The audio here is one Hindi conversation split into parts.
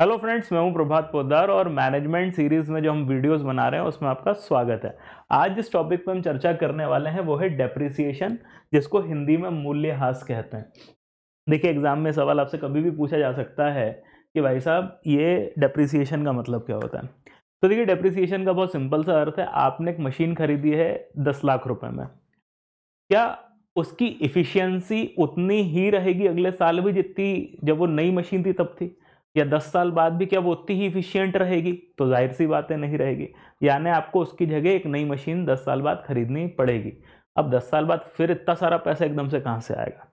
हेलो फ्रेंड्स मैं हूं प्रभात पोदार और मैनेजमेंट सीरीज में जो हम वीडियोस बना रहे हैं उसमें आपका स्वागत है आज जिस टॉपिक पर हम चर्चा करने वाले हैं वो है डेप्रिसिएशन जिसको हिंदी में मूल्यह्रास कहते हैं देखिए एग्जाम में सवाल आपसे कभी भी पूछा जा सकता है कि भाई साहब ये डेप्रिसिएशन का मतलब क्या होता है तो देखिए डेप्रिसिएशन का बहुत सिंपल सा अर्थ है आपने एक मशीन खरीदी है दस लाख रुपये में क्या उसकी इफ़िशियंसी उतनी ही रहेगी अगले साल भी जितनी जब वो नई मशीन थी तब थी या दस साल बाद भी क्या वो उतनी ही इफिशियंट रहेगी तो जाहिर सी बातें नहीं रहेगी यानी आपको उसकी जगह एक नई मशीन दस साल बाद खरीदनी पड़ेगी अब दस साल बाद फिर इतना सारा पैसा एकदम से कहाँ से आएगा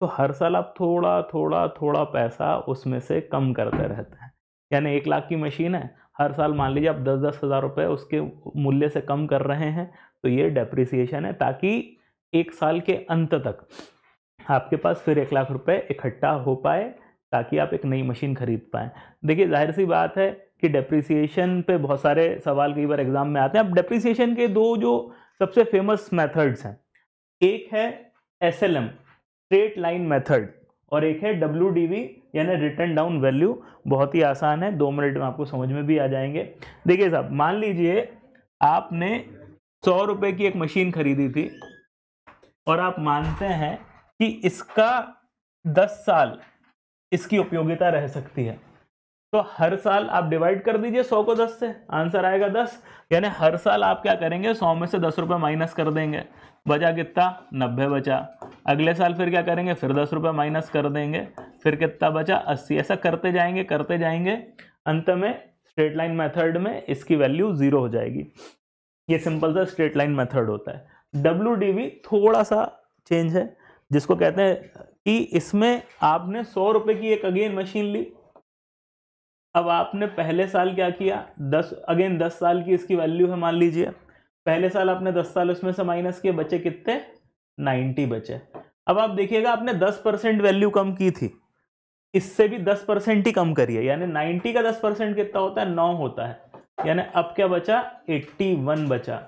तो हर साल आप थोड़ा थोड़ा थोड़ा पैसा उसमें से कम करते रहते हैं यानी एक लाख की मशीन है हर साल मान लीजिए आप दस दस हज़ार रुपये उसके मूल्य से कम कर रहे हैं तो ये डेप्रिसिएशन है ताकि एक साल के अंत तक आपके पास फिर एक लाख रुपए इकट्ठा हो पाए ताकि आप एक नई मशीन खरीद पाएँ देखिए जाहिर सी बात है कि डेप्रिसिएशन पे बहुत सारे सवाल कई बार एग्ज़ाम में आते हैं अब डेप्रिसिएशन के दो जो सबसे फेमस मेथड्स हैं एक है S L M straight line method और एक है डब्ल्यू डी वी यानी रिटर्न डाउन वैल्यू बहुत ही आसान है दो मिनट में आपको समझ में भी आ जाएंगे देखिए साहब मान लीजिए आपने सौ रुपये की एक मशीन खरीदी थी और आप मानते हैं कि इसका दस साल इसकी उपयोगिता रह सकती है तो हर साल आप डिवाइड कर दीजिए सौ को दस से आंसर आएगा दस यानी हर साल आप क्या करेंगे सौ में से दस रुपये माइनस कर देंगे बचा कितना नब्बे बचा अगले साल फिर क्या करेंगे फिर दस रुपये माइनस कर देंगे फिर कितना बचा अस्सी ऐसा करते जाएंगे करते जाएंगे अंत में स्ट्रेट लाइन मेथड में इसकी वैल्यू ज़ीरो हो जाएगी ये सिंपल सा स्ट्रेट लाइन मेथड होता है डब्ल्यू थोड़ा सा चेंज है जिसको कहते हैं कि इसमें आपने सौ रुपए की एक अगेन मशीन ली अब आपने पहले साल क्या किया दस अगेन दस साल की इसकी वैल्यू है मान लीजिए पहले साल आपने दस साल उसमें से माइनस किए बचे कितने नाइन्टी बचे अब आप देखिएगा आपने दस परसेंट वैल्यू कम की थी इससे भी दस परसेंट ही कम करिए यानी नाइन्टी का दस परसेंट कितना होता है नौ होता है यानी अब क्या बचा एट्टी वन बचा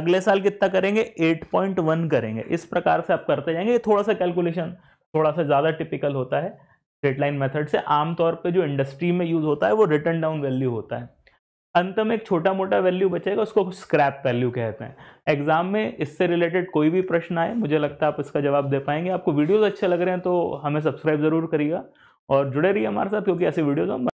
अगले साल कितना करेंगे एट पॉइंट वन करेंगे इस प्रकार से आप करते जाएंगे थोड़ा सा कैलकुलेशन थोड़ा सा ज़्यादा टिपिकल होता है स्ट्रेट लाइन मेथड से आमतौर पे जो इंडस्ट्री में यूज़ होता है वो रिटर्न डाउन वैल्यू होता है अंत में एक छोटा मोटा वैल्यू बचेगा उसको स्क्रैप वैल्यू कहते हैं एग्जाम में इससे रिलेटेड कोई भी प्रश्न आए मुझे लगता है आप इसका जवाब दे पाएंगे आपको वीडियोज़ अच्छे लग रहे हैं तो हमें सब्सक्राइब ज़रूर करिएगा और जुड़े रहिए हमारे साथ क्योंकि ऐसे वीडियोज़ हम